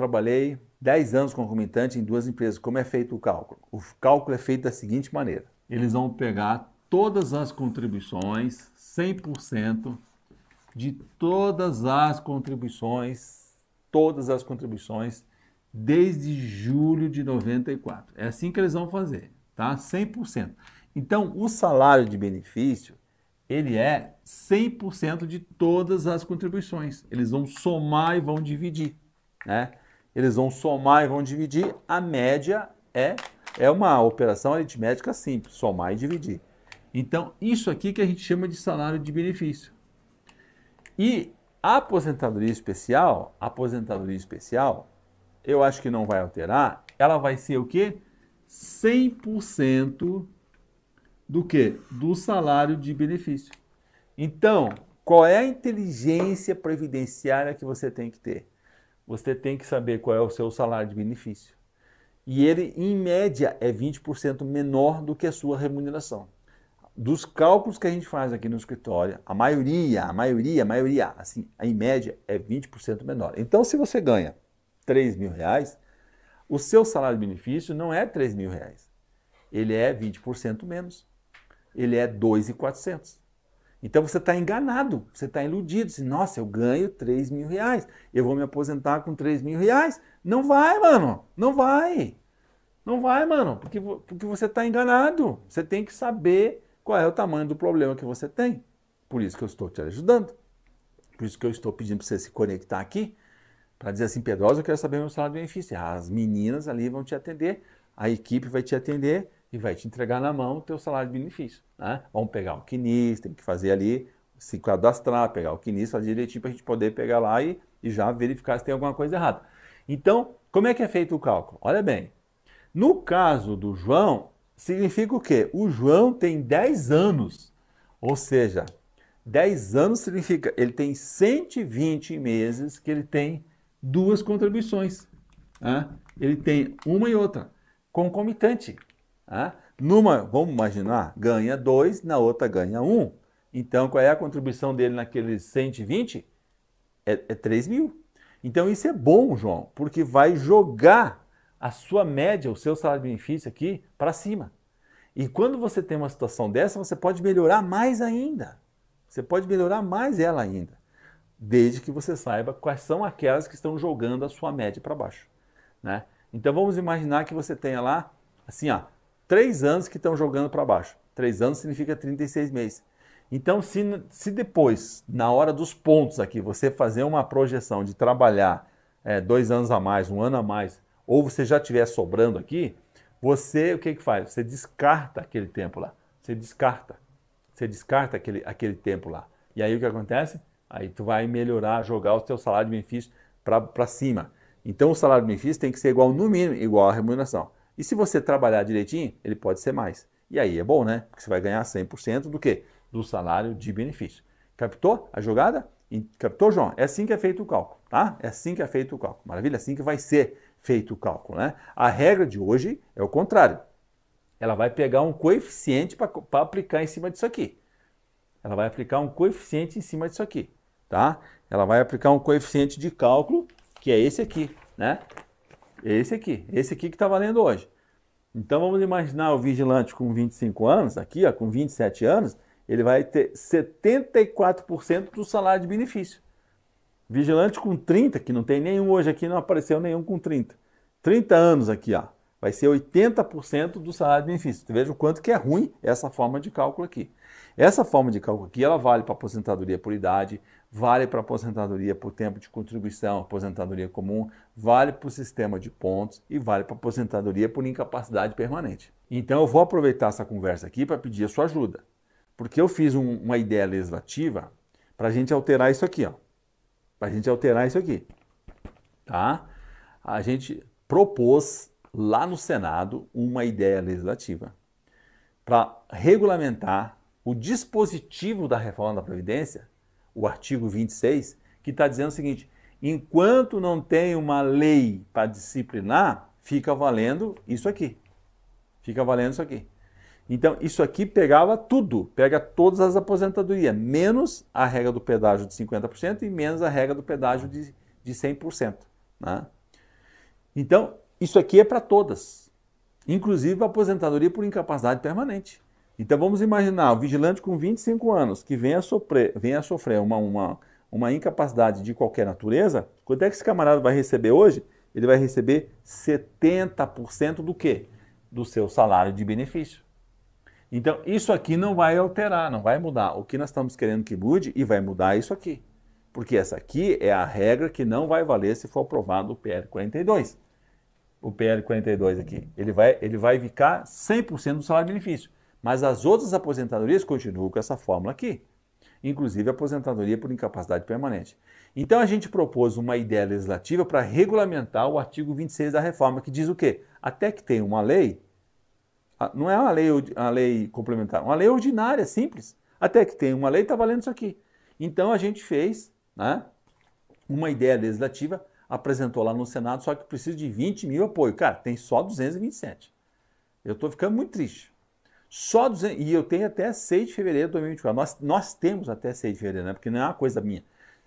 trabalhei 10 anos concomitante em duas empresas. Como é feito o cálculo? O cálculo é feito da seguinte maneira: eles vão pegar todas as contribuições, 100% de todas as contribuições, todas as contribuições desde julho de 94. É assim que eles vão fazer, tá? 100%. Então, o salário de benefício, ele é 100% de todas as contribuições. Eles vão somar e vão dividir, né? eles vão somar e vão dividir. A média é, é uma operação aritmética simples, somar e dividir. Então, isso aqui que a gente chama de salário de benefício. E a aposentadoria especial, a aposentadoria especial, eu acho que não vai alterar, ela vai ser o quê? 100% do que Do salário de benefício. Então, qual é a inteligência previdenciária que você tem que ter? você tem que saber qual é o seu salário de benefício. E ele, em média, é 20% menor do que a sua remuneração. Dos cálculos que a gente faz aqui no escritório, a maioria, a maioria, a maioria, assim, em média, é 20% menor. Então, se você ganha 3 mil reais, o seu salário de benefício não é 3 mil reais. Ele é 20% menos. Ele é 2,400. Então você está enganado, você está iludido. Você, assim, Nossa, eu ganho 3 mil reais, eu vou me aposentar com 3 mil reais. Não vai, mano, não vai. Não vai, mano, porque, porque você está enganado. Você tem que saber qual é o tamanho do problema que você tem. Por isso que eu estou te ajudando. Por isso que eu estou pedindo para você se conectar aqui, para dizer assim, Pedrosa, eu quero saber meu salário de benefício. As meninas ali vão te atender, a equipe vai te atender e vai te entregar na mão o teu salário de benefício. Né? Vamos pegar o quinista, tem que fazer ali, se cadastrar, pegar o quinista fazer direitinho para a gente poder pegar lá e, e já verificar se tem alguma coisa errada. Então, como é que é feito o cálculo? Olha bem, no caso do João, significa o quê? O João tem 10 anos, ou seja, 10 anos significa ele tem 120 meses que ele tem duas contribuições. Né? Ele tem uma e outra, concomitante. Ah, numa, vamos imaginar, ganha 2, na outra ganha 1. Um. Então, qual é a contribuição dele naqueles 120? É, é 3 mil. Então, isso é bom, João, porque vai jogar a sua média, o seu salário-benefício aqui para cima. E quando você tem uma situação dessa, você pode melhorar mais ainda. Você pode melhorar mais ela ainda, desde que você saiba quais são aquelas que estão jogando a sua média para baixo. Né? Então, vamos imaginar que você tenha lá, assim, ó, três anos que estão jogando para baixo. Três anos significa 36 meses. Então, se, se depois, na hora dos pontos aqui, você fazer uma projeção de trabalhar é, dois anos a mais, um ano a mais, ou você já tiver sobrando aqui, você o que, que faz? Você descarta aquele tempo lá. Você descarta. Você descarta aquele, aquele tempo lá. E aí o que acontece? Aí tu vai melhorar, jogar o seu salário de benefício para cima. Então o salário de benefício tem que ser igual, no mínimo, igual à remuneração. E se você trabalhar direitinho, ele pode ser mais. E aí é bom, né? Porque você vai ganhar 100% do quê? Do salário de benefício. Captou a jogada? Captou, João? É assim que é feito o cálculo, tá? É assim que é feito o cálculo. Maravilha? É assim que vai ser feito o cálculo, né? A regra de hoje é o contrário. Ela vai pegar um coeficiente para aplicar em cima disso aqui. Ela vai aplicar um coeficiente em cima disso aqui, tá? Ela vai aplicar um coeficiente de cálculo, que é esse aqui, né? esse aqui, esse aqui que está valendo hoje. Então vamos imaginar o vigilante com 25 anos, aqui ó, com 27 anos, ele vai ter 74% do salário de benefício. Vigilante com 30, que não tem nenhum hoje aqui, não apareceu nenhum com 30. 30 anos aqui, ó. Vai ser 80% do salário de benefício. Veja o quanto que é ruim essa forma de cálculo aqui. Essa forma de cálculo aqui, ela vale para aposentadoria por idade, vale para aposentadoria por tempo de contribuição, aposentadoria comum, vale para o sistema de pontos e vale para aposentadoria por incapacidade permanente. Então eu vou aproveitar essa conversa aqui para pedir a sua ajuda, porque eu fiz um, uma ideia legislativa para a gente alterar isso aqui, ó. Para a gente alterar isso aqui, tá? A gente propôs lá no Senado uma ideia legislativa para regulamentar o dispositivo da reforma da Previdência, o artigo 26, que está dizendo o seguinte: enquanto não tem uma lei para disciplinar, fica valendo isso aqui. Fica valendo isso aqui. Então, isso aqui pegava tudo, pega todas as aposentadorias, menos a regra do pedágio de 50% e menos a regra do pedágio de, de 100%. Né? Então, isso aqui é para todas, inclusive a aposentadoria por incapacidade permanente. Então vamos imaginar o vigilante com 25 anos que venha a sofrer, venha a sofrer uma, uma, uma incapacidade de qualquer natureza, quanto é que esse camarada vai receber hoje? Ele vai receber 70% do quê? Do seu salário de benefício. Então, isso aqui não vai alterar, não vai mudar. O que nós estamos querendo que mude e vai mudar é isso aqui. Porque essa aqui é a regra que não vai valer se for aprovado o PL 42 o PL 42 aqui. Ele vai, ele vai ficar 100% do salário-benefício. Mas as outras aposentadorias continuam com essa fórmula aqui, inclusive a aposentadoria por incapacidade permanente. Então a gente propôs uma ideia legislativa para regulamentar o artigo 26 da reforma, que diz o quê? Até que tem uma lei, não é uma lei, uma lei complementar, uma lei ordinária, simples. Até que tem uma lei, está valendo isso aqui. Então a gente fez né, uma ideia legislativa apresentou lá no Senado, só que precisa de 20 mil apoio. Cara, tem só 227. Eu estou ficando muito triste. Só 200, e eu tenho até 6 de fevereiro de 2024. Nós, nós temos até 6 de fevereiro, né? Porque não é uma coisa minha.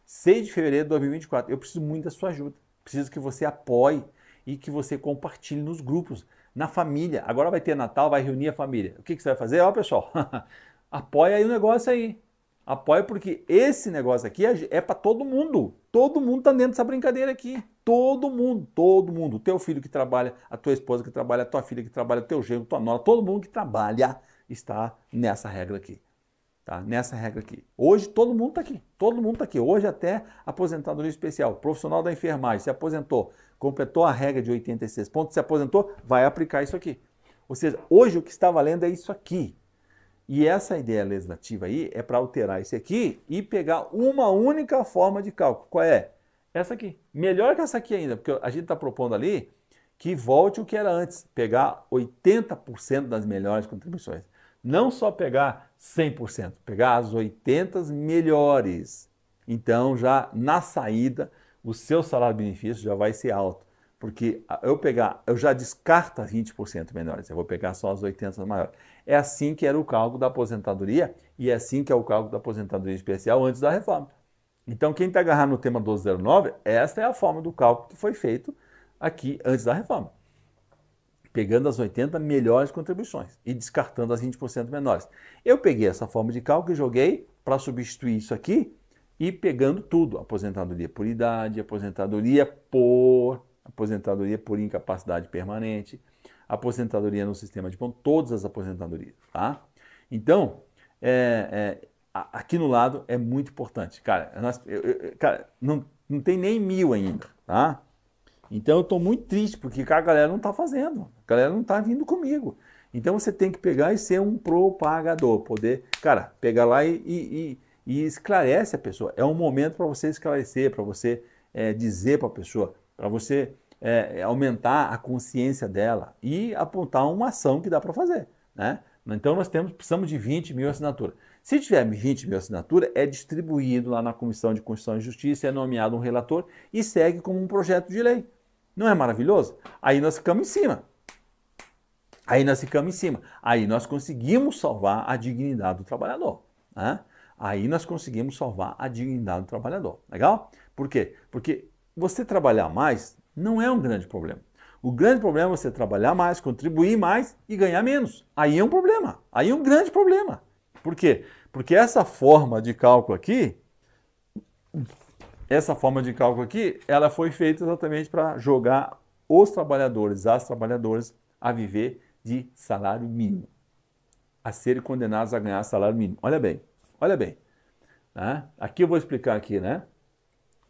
6 de fevereiro de 2024. Eu preciso muito da sua ajuda. Preciso que você apoie e que você compartilhe nos grupos, na família. Agora vai ter Natal, vai reunir a família. O que, que você vai fazer? Ó, pessoal, apoia aí o negócio aí. Apoio porque esse negócio aqui é, é para todo mundo. Todo mundo tá dentro dessa brincadeira aqui. Todo mundo, todo mundo. O teu filho que trabalha, a tua esposa que trabalha, a tua filha que trabalha, o teu genro, tua nora, todo mundo que trabalha está nessa regra aqui. Tá? Nessa regra aqui. Hoje todo mundo tá aqui. Todo mundo tá aqui. Hoje até aposentadoria especial, profissional da enfermagem, se aposentou, completou a regra de 86 pontos, se aposentou, vai aplicar isso aqui. Ou seja, hoje o que está valendo é isso aqui. E essa ideia legislativa aí é para alterar isso aqui e pegar uma única forma de cálculo. Qual é? Essa aqui. Melhor que essa aqui ainda, porque a gente está propondo ali que volte o que era antes, pegar 80% das melhores contribuições. Não só pegar 100%, pegar as 80 melhores. Então, já na saída, o seu salário-benefício já vai ser alto. Porque eu pegar, eu já descarto as 20% menores, eu vou pegar só as 80 maiores. É assim que era o cálculo da aposentadoria e é assim que é o cálculo da aposentadoria especial antes da reforma. Então, quem está agarrado no tema 1209, esta é a forma do cálculo que foi feito aqui antes da reforma. Pegando as 80 melhores contribuições e descartando as 20% menores. Eu peguei essa forma de cálculo e joguei para substituir isso aqui e pegando tudo: aposentadoria por idade, aposentadoria por aposentadoria por incapacidade permanente, aposentadoria no sistema de ponto, todas as aposentadorias, tá? Então, é, é, aqui no lado é muito importante. Cara, nós, eu, eu, cara não, não tem nem mil ainda, tá? Então eu estou muito triste, porque a galera não está fazendo, a galera não está vindo comigo. Então você tem que pegar e ser um propagador, poder, cara, pegar lá e, e, e, e esclarece a pessoa. É um momento para você esclarecer, para você é, dizer para a pessoa, para você é, é, aumentar a consciência dela e apontar uma ação que dá para fazer. Né? Então nós temos, precisamos de 20 mil assinaturas. Se tiver 20 mil assinaturas, é distribuído lá na Comissão de Constituição e Justiça, é nomeado um relator e segue como um projeto de lei. Não é maravilhoso? Aí nós ficamos em cima. Aí nós ficamos em cima. Aí nós conseguimos salvar a dignidade do trabalhador. Né? Aí nós conseguimos salvar a dignidade do trabalhador. Legal? Por quê? Porque você trabalhar mais não é um grande problema. O grande problema é você trabalhar mais, contribuir mais e ganhar menos. Aí é um problema. Aí é um grande problema. Por quê? Porque essa forma de cálculo aqui, essa forma de cálculo aqui, ela foi feita exatamente para jogar os trabalhadores, as trabalhadoras, a viver de salário mínimo, a serem condenados a ganhar salário mínimo. Olha bem, olha bem. Né? Aqui eu vou explicar aqui, né?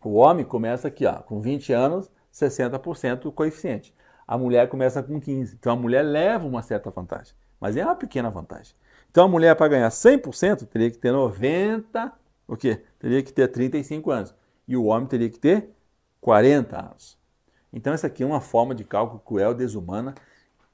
O homem começa aqui, ó, com 20 anos, 60% do coeficiente. A mulher começa com 15. Então a mulher leva uma certa vantagem, mas é uma pequena vantagem. Então a mulher para ganhar 100% teria que ter 90, o quê? Teria que ter 35 anos. E o homem teria que ter 40 anos. Então essa aqui é uma forma de cálculo cruel, desumana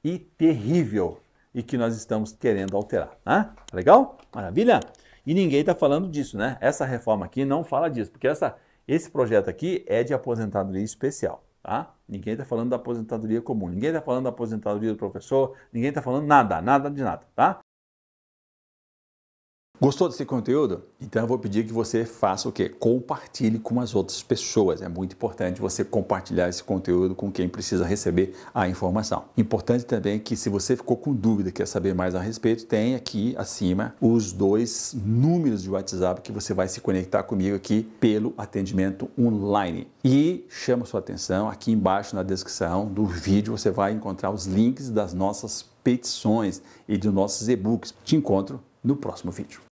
e terrível e que nós estamos querendo alterar, né? Legal? Maravilha? E ninguém está falando disso, né? Essa reforma aqui não fala disso, porque essa esse projeto aqui é de aposentadoria especial, tá? Ninguém está falando da aposentadoria comum, ninguém está falando da aposentadoria do professor, ninguém está falando nada, nada de nada, tá? Gostou desse conteúdo? Então eu vou pedir que você faça o quê? Compartilhe com as outras pessoas. É muito importante você compartilhar esse conteúdo com quem precisa receber a informação. Importante também que se você ficou com dúvida, quer saber mais a respeito, tem aqui acima os dois números de WhatsApp que você vai se conectar comigo aqui pelo atendimento online. E chama sua atenção aqui embaixo na descrição do vídeo você vai encontrar os links das nossas petições e dos nossos e-books. Te encontro no próximo vídeo.